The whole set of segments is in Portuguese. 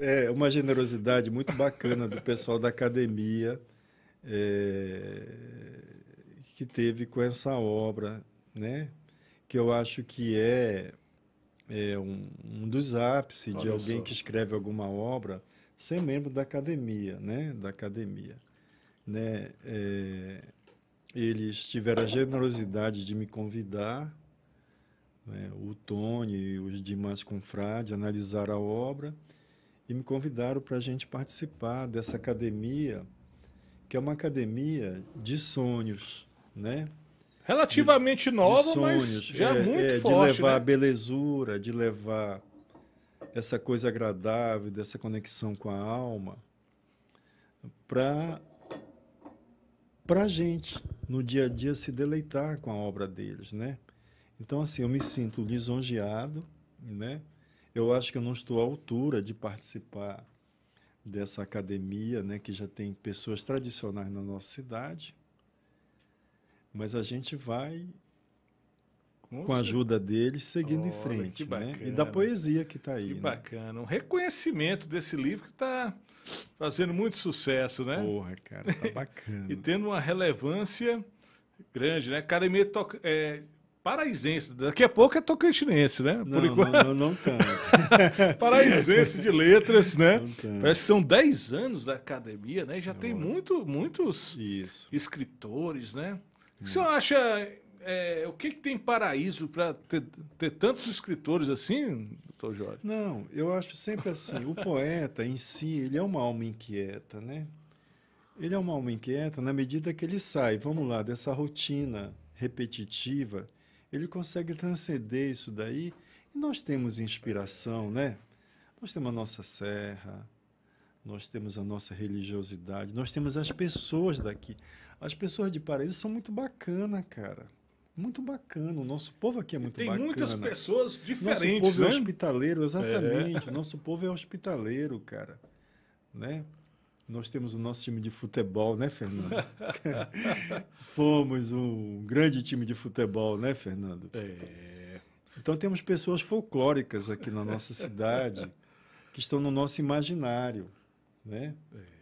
é uma generosidade muito bacana do pessoal da academia é, que teve com essa obra, né? Que eu acho que é, é um, um, dos ápices Olha de alguém só. que escreve alguma obra ser membro da academia, né? Da academia, né? É, eles tiveram a generosidade de me convidar, né? o Tony e os demais confrades analisar a obra e me convidaram para a gente participar dessa academia, que é uma academia de sonhos, né? Relativamente de, nova, de sonhos, mas já é, é, muito é, forte. De levar né? a belezura, de levar essa coisa agradável, dessa conexão com a alma, para para a gente, no dia a dia, se deleitar com a obra deles, né? Então, assim, eu me sinto lisonjeado, né? eu acho que eu não estou à altura de participar dessa academia, né, que já tem pessoas tradicionais na nossa cidade, mas a gente vai com, com a ajuda deles, seguindo Olha, em frente. Né? E da poesia que está aí. Que né? bacana. Um reconhecimento desse livro que está fazendo muito sucesso, né? Porra, cara, tá bacana. e tendo uma relevância grande, né? Academia toca, é, paraisense. daqui a pouco é tocantinense, né? Não, Por enquanto... não, não, não tanto. de letras, né? Parece que são 10 anos da academia, né? Já tem muito, muitos Isso. escritores, né? O que você hum. acha é, o que, que, tem paraíso para ter, ter, tantos escritores assim, doutor Jorge? Não, eu acho sempre assim, o poeta em si, ele é uma alma inquieta, né? Ele é uma alma inquieta na medida que ele sai, vamos lá, dessa rotina repetitiva ele consegue transcender isso daí. E nós temos inspiração, né? Nós temos a nossa serra, nós temos a nossa religiosidade, nós temos as pessoas daqui. As pessoas de Paraíso são muito bacana, cara. Muito bacana. O nosso povo aqui é muito tem bacana. Tem muitas pessoas diferentes. Nosso povo é né? é hospitaleiro, exatamente. É. Nosso povo é hospitaleiro, cara. Né? Nós temos o nosso time de futebol, né, Fernando? Fomos um grande time de futebol, né, Fernando? É. Então temos pessoas folclóricas aqui na nossa cidade que estão no nosso imaginário, né? É.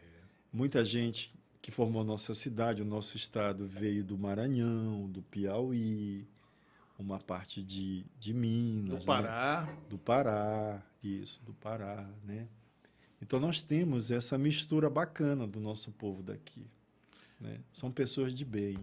Muita gente que formou a nossa cidade, o nosso estado veio do Maranhão, do Piauí, uma parte de, de Minas, do Pará, né? do Pará, isso, do Pará, né? Então nós temos essa mistura bacana do nosso povo daqui. Né? São pessoas de bem.